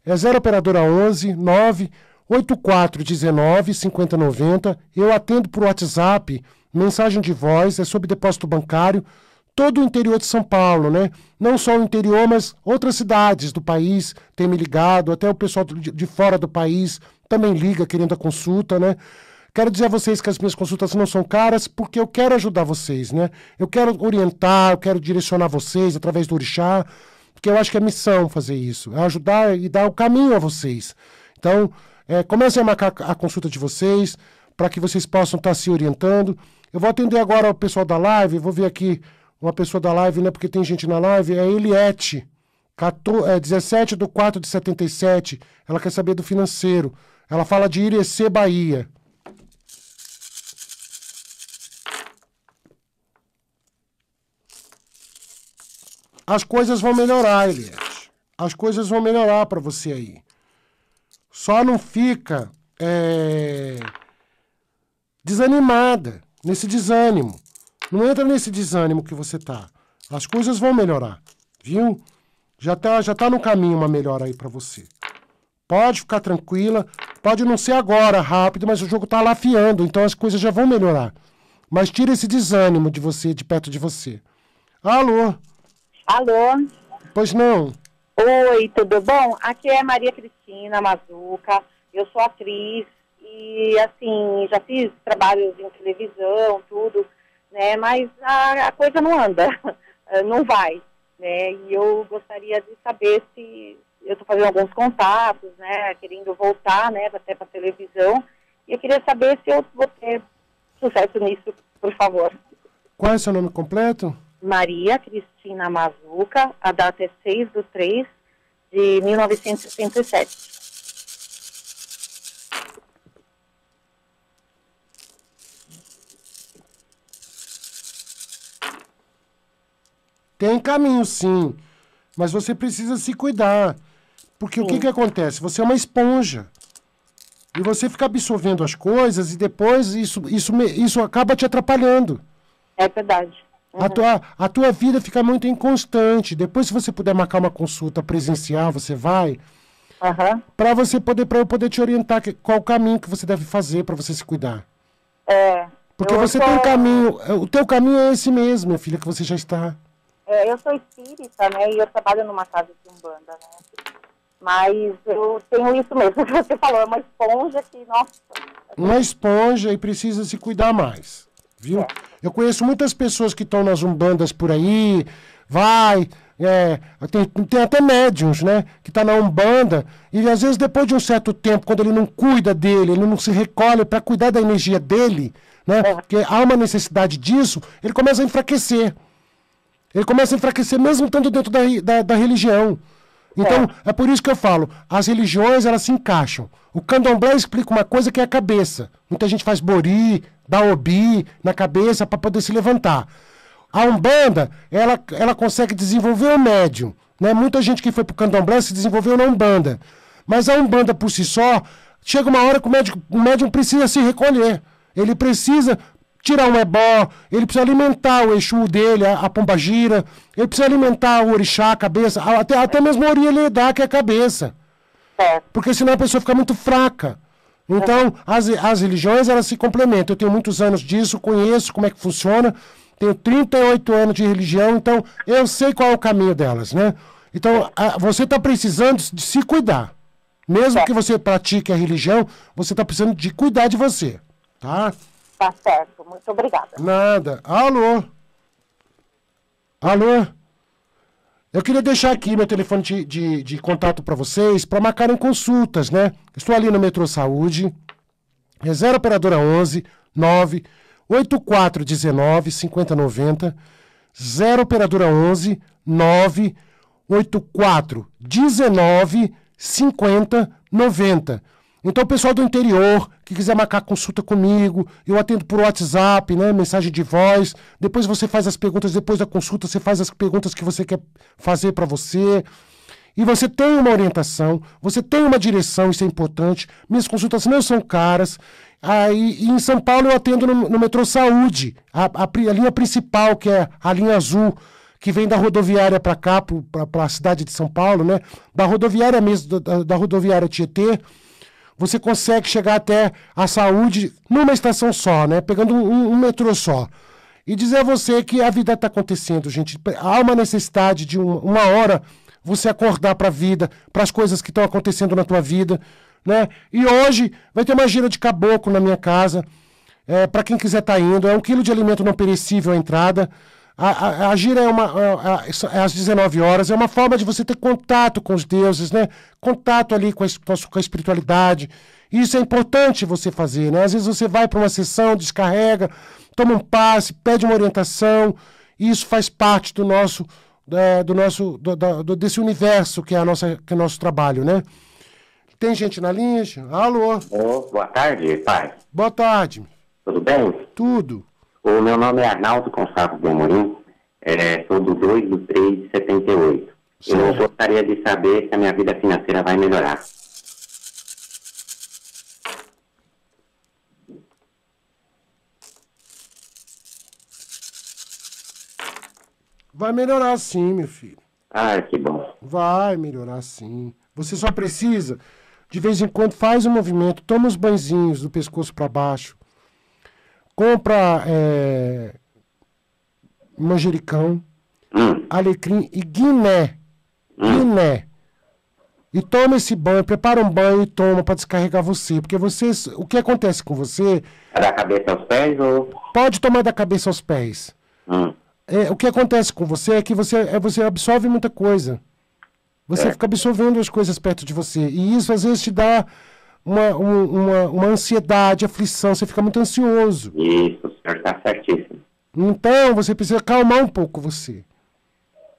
é 0 operadora 11 9 8419 5090. Eu atendo por WhatsApp mensagem de voz, é sobre depósito bancário, todo o interior de São Paulo, né? Não só o interior, mas outras cidades do país têm me ligado, até o pessoal de fora do país também liga querendo a consulta, né? Quero dizer a vocês que as minhas consultas não são caras, porque eu quero ajudar vocês, né? Eu quero orientar, eu quero direcionar vocês através do orixá, porque eu acho que é missão fazer isso, é ajudar e dar o caminho a vocês. Então, é, comecem a marcar a consulta de vocês, para que vocês possam estar se orientando. Eu vou atender agora o pessoal da live, vou ver aqui uma pessoa da live, né? Porque tem gente na live, é Eliette, 14, é, 17 de 4 de 77. Ela quer saber do financeiro. Ela fala de Irecê, Bahia. As coisas vão melhorar, Eliette. As coisas vão melhorar para você aí. Só não fica é, desanimada nesse desânimo. Não entra nesse desânimo que você tá. As coisas vão melhorar, viu? Já tá, já tá no caminho uma melhora aí para você. Pode ficar tranquila, pode não ser agora rápido, mas o jogo tá lafiando, então as coisas já vão melhorar. Mas tira esse desânimo de você, de perto de você. Alô? Alô? Pois não? Oi, tudo bom? Aqui é Maria Cristina Mazuca, eu sou atriz, e assim, já fiz trabalhos em televisão, tudo, né? Mas a, a coisa não anda, eh, não vai, né? E eu gostaria de saber se eu estou fazendo alguns contatos, né? Querendo voltar, né? Até para televisão. E eu queria saber se eu vou ter sucesso nisso, por favor. Qual é o seu nome completo? Maria Cristina Mazuca, a data é 6 de 3 de 1967. Tem caminho, sim. Mas você precisa se cuidar. Porque sim. o que, que acontece? Você é uma esponja. E você fica absorvendo as coisas e depois isso, isso, isso acaba te atrapalhando. É verdade. Uhum. A, tua, a tua vida fica muito inconstante. Depois, se você puder marcar uma consulta presencial, você vai. Uhum. Para você poder, para eu poder te orientar que, qual o caminho que você deve fazer para você se cuidar. É. Porque você tem um caminho. É, o teu caminho é esse mesmo, minha filha, que você já está. É, eu sou espírita, né? E eu trabalho numa casa de umbanda, né? Mas eu tenho isso mesmo que você falou, é uma esponja que, nossa. Uma esponja e precisa se cuidar mais, viu? É. Eu conheço muitas pessoas que estão nas umbandas por aí, vai, é, tem, tem, até médiums, né? Que está na Umbanda. E às vezes, depois de um certo tempo, quando ele não cuida dele, ele não se recolhe para cuidar da energia dele, né? É. Porque há uma necessidade disso, ele começa a enfraquecer. Ele começa a enfraquecer mesmo tanto dentro da, da, da religião. Então, é. é. por isso que eu falo, as religiões elas se encaixam. O candomblé explica uma coisa que é a cabeça. Muita gente faz bori, dá obi na cabeça para poder se levantar. A Umbanda, ela, ela consegue desenvolver o médium. Né? Muita gente que foi pro candomblé se desenvolveu na Umbanda. Mas a Umbanda por si só, chega uma hora que o médium, o médium precisa se recolher. Ele precisa tirar um ebó, ele precisa alimentar o Exu dele, a, a pomba gira, ele precisa alimentar o orixá, a cabeça, até, até mesmo a orielidá, que é a cabeça. É. Porque senão a pessoa fica muito fraca. Então, as, as religiões, elas se complementam. Eu tenho muitos anos disso, conheço como é que funciona, tenho 38 anos de religião, então eu sei qual é o caminho delas, né? Então, a, você está precisando de se cuidar. Mesmo é. que você pratique a religião, você está precisando de cuidar de você, tá? Tá certo. Muito obrigada. Nada. Alô? Alô? Eu queria deixar aqui meu telefone de, de, de contato para vocês, para marcarem consultas, né? Estou ali no Metrô Saúde, é 0 operadora 11 9 8419 5090, 0 operadora 11 9 8419 5090. Então, o pessoal do interior que quiser marcar consulta comigo, eu atendo por WhatsApp, né, mensagem de voz. Depois você faz as perguntas, depois da consulta você faz as perguntas que você quer fazer para você. E você tem uma orientação, você tem uma direção, isso é importante. Minhas consultas não são caras. Aí, em São Paulo eu atendo no, no metrô Saúde, a, a, a, linha principal, que é a linha azul, que vem da rodoviária para cá, para a cidade de São Paulo, né? Da rodoviária mesmo, da, da rodoviária Tietê você consegue chegar até a saúde numa estação só, né? Pegando um, um metrô só. E dizer a você que a vida está acontecendo, gente. Há uma necessidade de um, uma hora você acordar para a vida, para as coisas que estão acontecendo na tua vida, né? E hoje vai ter uma gira de caboclo na minha casa. É, para quem quiser estar tá indo, é um quilo de alimento não perecível a entrada. A, a, gira é uma. A, a, é às 19 horas, é uma forma de você ter contato com os deuses, né? Contato ali com a, com a, com a espiritualidade. Isso é importante você fazer, né? Às vezes você vai para uma sessão, descarrega, toma um passe, pede uma orientação. Isso faz parte do nosso. É, do nosso do, do, desse universo que é, a nossa, que é o nosso trabalho, né? Tem gente na linha? Alô? Oh, boa tarde, pai. Boa tarde. Tudo bem? Tudo. O meu nome é Arnaldo Gonçalves Belmorim, é, sou do 2 do 3 de 78. Sim. Eu gostaria de saber se a minha vida financeira vai melhorar. Vai melhorar sim, meu filho. Ah, que bom. Vai melhorar sim. Você só precisa, de vez em quando, faz um movimento, toma os banzinhos do pescoço para baixo, compra é, manjericão, hum. alecrim e guiné. Hum. Guiné. E toma esse banho, prepara um banho e toma para descarregar você. Porque você, o que acontece com você. É da cabeça aos pés ou. Pode tomar da cabeça aos pés. Hum. É, o que acontece com você é que você, é, você absorve muita coisa. Você é. fica absorvendo as coisas perto de você. E isso às vezes te dá uma, uma, uma ansiedade, aflição, você fica muito ansioso. Isso, o senhor está certíssimo. Então, você precisa calmar um pouco você.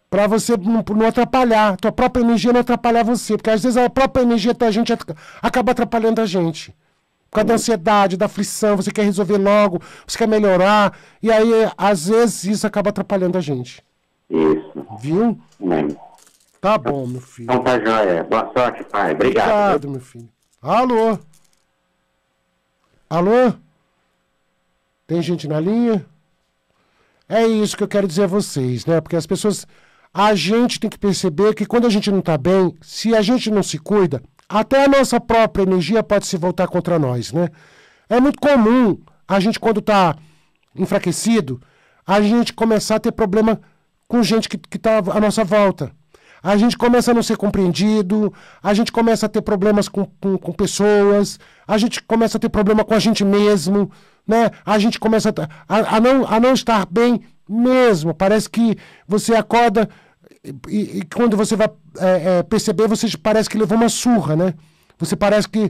Para você não, não atrapalhar, tua própria energia não atrapalhar você. Porque às vezes a própria energia da gente acaba atrapalhando a gente. Por causa da ansiedade, da aflição, você quer resolver logo, você quer melhorar. E aí, às vezes, isso acaba atrapalhando a gente. Isso. Viu? Tá bom, meu filho. Então tá joia. Boa sorte, pai. Obrigado. Obrigado, meu filho. Alô? Alô? Tem gente na linha? É isso que eu quero dizer a vocês, né? Porque as pessoas. A gente tem que perceber que quando a gente não tá bem, se a gente não se cuida, até a nossa própria energia pode se voltar contra nós, né? É muito comum a gente, quando tá enfraquecido, a gente começar a ter problema com gente que, que tá à nossa volta a gente começa a não ser compreendido, a gente começa a ter problemas com, com, com pessoas, a gente começa a ter problema com a gente mesmo, né? A gente começa a, a, não, a não estar bem mesmo. Parece que você acorda e, e quando você vai é, é, perceber, você parece que levou uma surra, né? Você parece que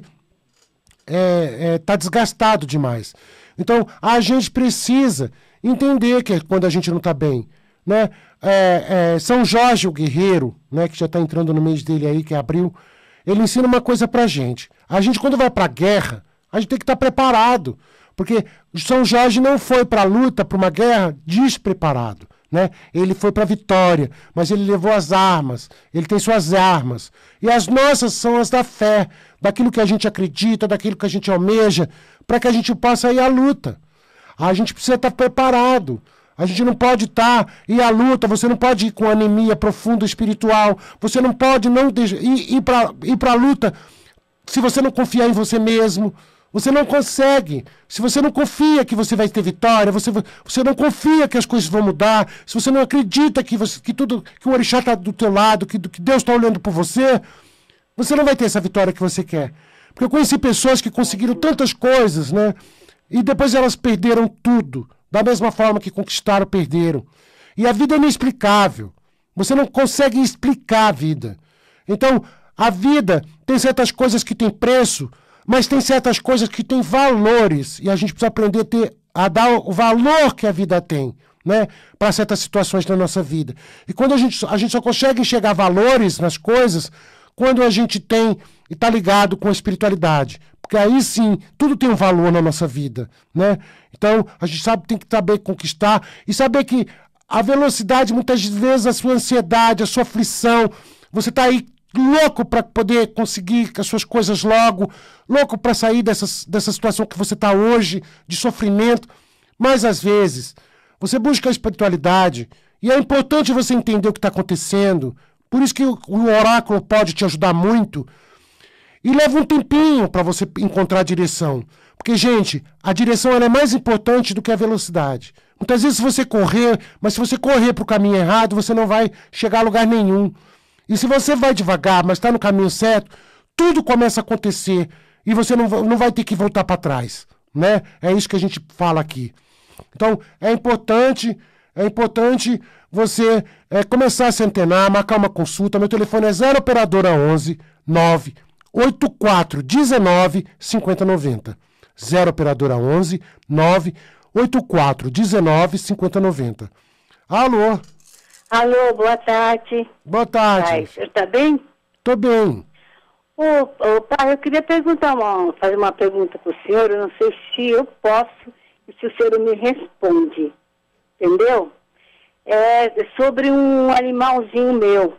está é, é tá desgastado demais. Então, a gente precisa entender que é quando a gente não está bem, né? É, é, São Jorge, o guerreiro, né, que já está entrando no mês dele aí, que é abril, ele ensina uma coisa a gente. A gente, quando vai para guerra, a gente tem que estar tá preparado. Porque São Jorge não foi para a luta, para uma guerra, despreparado. Né? Ele foi para a vitória, mas ele levou as armas, ele tem suas armas. E as nossas são as da fé, daquilo que a gente acredita, daquilo que a gente almeja, para que a gente possa ir à luta. A gente precisa estar tá preparado. A gente não pode estar tá, a à luta, você não pode ir com anemia profunda espiritual, você não pode não ir, ir para ir a luta se você não confiar em você mesmo. Você não consegue. Se você não confia que você vai ter vitória, você, você não confia que as coisas vão mudar, se você não acredita que, você, que tudo que o orixá está do teu lado, que, que Deus está olhando por você, você não vai ter essa vitória que você quer. Porque eu conheci pessoas que conseguiram tantas coisas, né? E depois elas perderam tudo da mesma forma que conquistaram, perderam. E a vida é inexplicável. Você não consegue explicar a vida. Então, a vida tem certas coisas que tem preço, mas tem certas coisas que têm valores. E a gente precisa aprender a, ter, a dar o valor que a vida tem né, para certas situações da nossa vida. E quando a gente, a gente só consegue enxergar valores nas coisas quando a gente tem e está ligado com a espiritualidade. Porque aí sim, tudo tem um valor na nossa vida. Né? Então, a gente sabe tem que saber conquistar e saber que a velocidade, muitas vezes, a sua ansiedade, a sua aflição, você está aí louco para poder conseguir as suas coisas logo, louco para sair dessa, dessa situação que você está hoje, de sofrimento. Mas, às vezes, você busca a espiritualidade e é importante você entender o que está acontecendo, por isso que o oráculo pode te ajudar muito. E leva um tempinho para você encontrar a direção. Porque, gente, a direção é mais importante do que a velocidade. Muitas vezes você correr, mas se você correr para o caminho errado, você não vai chegar a lugar nenhum. E se você vai devagar, mas está no caminho certo, tudo começa a acontecer e você não, não vai ter que voltar para trás. Né? É isso que a gente fala aqui. Então, é importante é importante você é, começar a se antenar, marcar uma consulta. Meu telefone é 0 operadora 11 9 84 19 5090. 0 operadora 11 9 84 19 5090. Alô? Alô, boa tarde. Boa tarde. Pai, você tá bem? Estou bem. Opa, eu queria perguntar uma, fazer uma pergunta para o senhor, eu não sei se eu posso e se o senhor me responde entendeu? É sobre um animalzinho meu.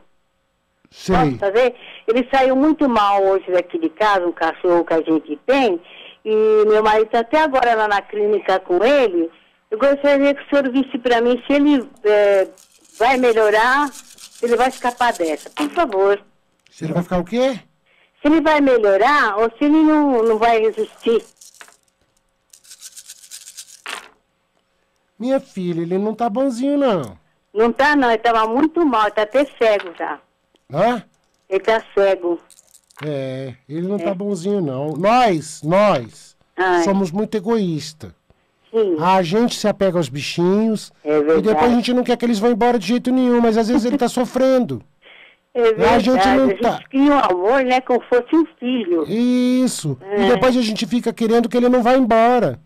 Sim. Posso fazer? Ele saiu muito mal hoje daqui de casa, um cachorro que a gente tem, e meu marido está até agora lá na clínica com ele. Eu gostaria que o senhor visse para mim se ele é, vai melhorar, se ele vai escapar dessa, por favor. Se ele vai ficar o quê? Se ele vai melhorar ou se ele não, não vai resistir. Minha filha, ele não tá bonzinho, não. Não tá, não. Ele tava muito mal. Ele tá até cego, já. Hã? Ele tá cego. É, ele não tá é. tá bonzinho, não. Nós, nós, Ai. somos muito egoístas. Sim. A gente se apega aos bichinhos. É e depois a gente não quer que eles vão embora de jeito nenhum, mas às vezes ele tá sofrendo. É verdade. A gente não tá. A gente cria um amor, né? Como fosse um filho. Isso. É. E depois a gente fica querendo que ele não vá embora.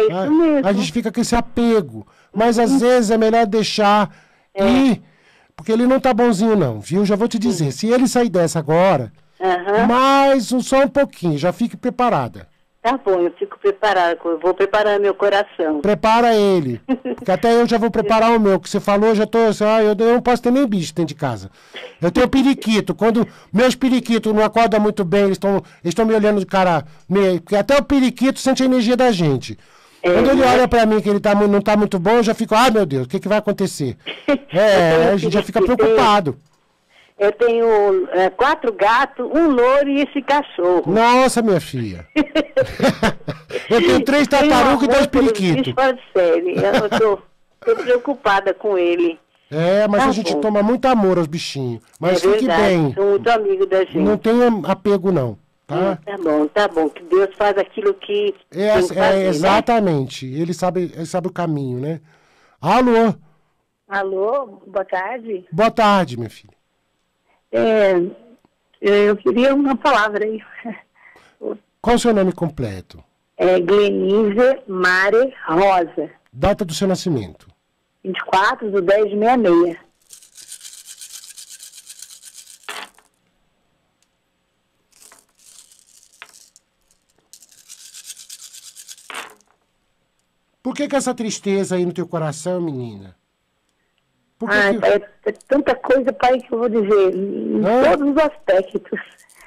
É isso né? mesmo. A gente fica com esse apego. Mas às vezes é melhor deixar é. ir, porque ele não tá bonzinho, não, viu? Já vou te dizer. Se ele sair dessa agora, uhum. mais um, só um pouquinho, já fique preparada. Tá bom, eu fico preparada, eu vou preparar meu coração. Prepara ele. Porque até eu já vou preparar o meu, que você falou, já tô. Assim, ah, eu, não posso ter nem bicho dentro de casa. Eu tenho periquito. Quando meus periquitos não acordam muito bem, eles estão me olhando de cara. meio, porque até o periquito sente a energia da gente. É, Quando ele né? olha para mim que ele tá, não está muito bom, eu já fico, ah, meu Deus, o que, que vai acontecer? É, a gente já fica preocupado. Eu tenho é, quatro gatos, um louro e esse cachorro. Nossa, minha filha. eu tenho três tartarugas e dois periquitos. Sério, eu tô, preocupada com ele. É, mas tá a gente bom. toma muito amor aos bichinhos. Mas é fique verdade, bem. São muito amigos da gente. Não tenha apego, não. Tá? Hum, tá bom, tá bom. Que Deus faz aquilo que. É, que é fazer, é exatamente. Né? Ele, sabe, ele sabe o caminho, né? Alô? Alô, boa tarde. Boa tarde, minha filha. É, eu queria uma palavra aí. Qual o seu nome completo? É Glenise Mare Rosa. Data do seu nascimento? 24 de 10 de 66. Por que, que essa tristeza aí no teu coração, menina? Por que ah, que... É, é, tanta coisa, pai, que eu vou dizer, em Hã? todos os aspectos.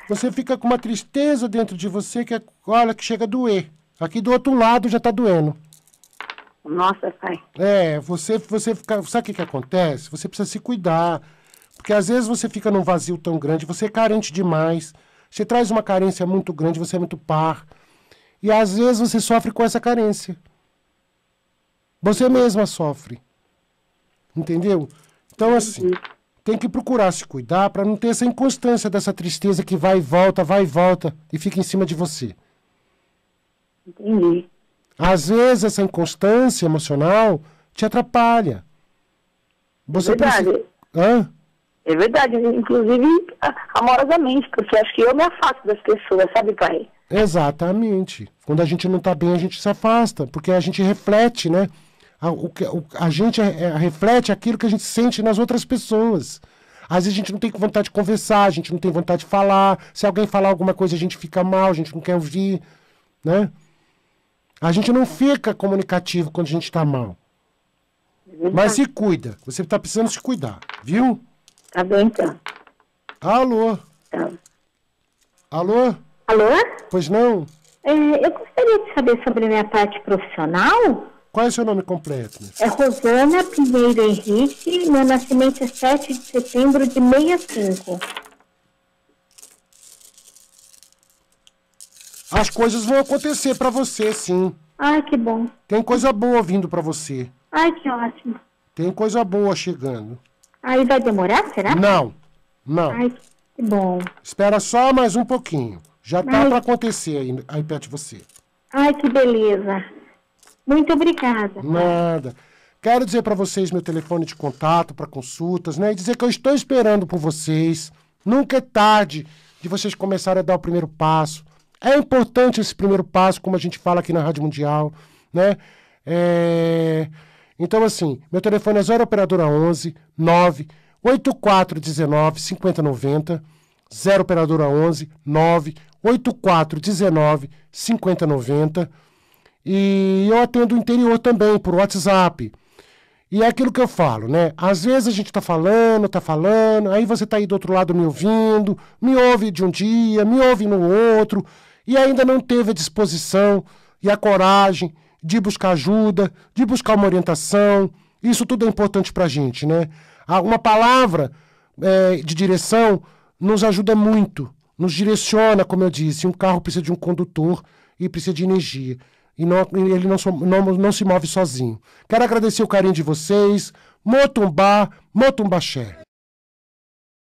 Você fica com uma tristeza dentro de você que, é, olha, que chega a doer. Aqui do outro lado já tá doendo. Nossa, pai. É, você, você fica. Sabe o que, que acontece? Você precisa se cuidar. Porque às vezes você fica num vazio tão grande, você é carente demais, você traz uma carência muito grande, você é muito par. E às vezes você sofre com essa carência. Você mesma sofre. Entendeu? Então, assim, tem que procurar se cuidar para não ter essa inconstância dessa tristeza que vai e volta, vai e volta e fica em cima de você. Entendi. Às vezes essa inconstância emocional te atrapalha. Você é verdade. Precisa... Hã? É verdade, inclusive amorosamente, porque acho que eu me afasto das pessoas, sabe, pai? Exatamente. Quando a gente não está bem, a gente se afasta, porque a gente reflete, né? A, o, a gente é, é, reflete aquilo que a gente sente nas outras pessoas. Às vezes a gente não tem vontade de conversar, a gente não tem vontade de falar. Se alguém falar alguma coisa, a gente fica mal, a gente não quer ouvir, né? A gente não fica comunicativo quando a gente está mal. Mas se cuida. Você está precisando se cuidar, viu? Tá bom, então. Alô? Tá. Alô? Alô? Pois não? É, eu gostaria de saber sobre a minha parte profissional. Qual é o seu nome completo? É Rosana Pinheiro Henrique, meu nascimento é 7 de setembro de 65. As coisas vão acontecer para você, sim. Ai, que bom. Tem coisa boa vindo para você. Ai, que ótimo. Tem coisa boa chegando. Aí vai demorar, será? Não, não. Ai, que bom. Espera só mais um pouquinho. Já tá para pra acontecer aí, aí perto de você. Ai, que beleza. Muito obrigada. Nada. Quero dizer para vocês meu telefone de contato para consultas, né? E dizer que eu estou esperando por vocês. Nunca é tarde de vocês começarem a dar o primeiro passo. É importante esse primeiro passo, como a gente fala aqui na Rádio Mundial, né? É... Então, assim, meu telefone é 0 operadora 11 9 8419 5090 0 operadora 11 9 8419 5090 e eu atendo o interior também, por WhatsApp. E é aquilo que eu falo, né? Às vezes a gente tá falando, tá falando, aí você tá aí do outro lado me ouvindo, me ouve de um dia, me ouve no outro, e ainda não teve a disposição e a coragem de buscar ajuda, de buscar uma orientação. Isso tudo é importante pra gente, né? Ah, uma palavra é, de direção nos ajuda muito, nos direciona, como eu disse. Um carro precisa de um condutor e precisa de energia e não, ele não, não, não se move sozinho. Quero agradecer o carinho de vocês. Motumbá, Motumbaxé.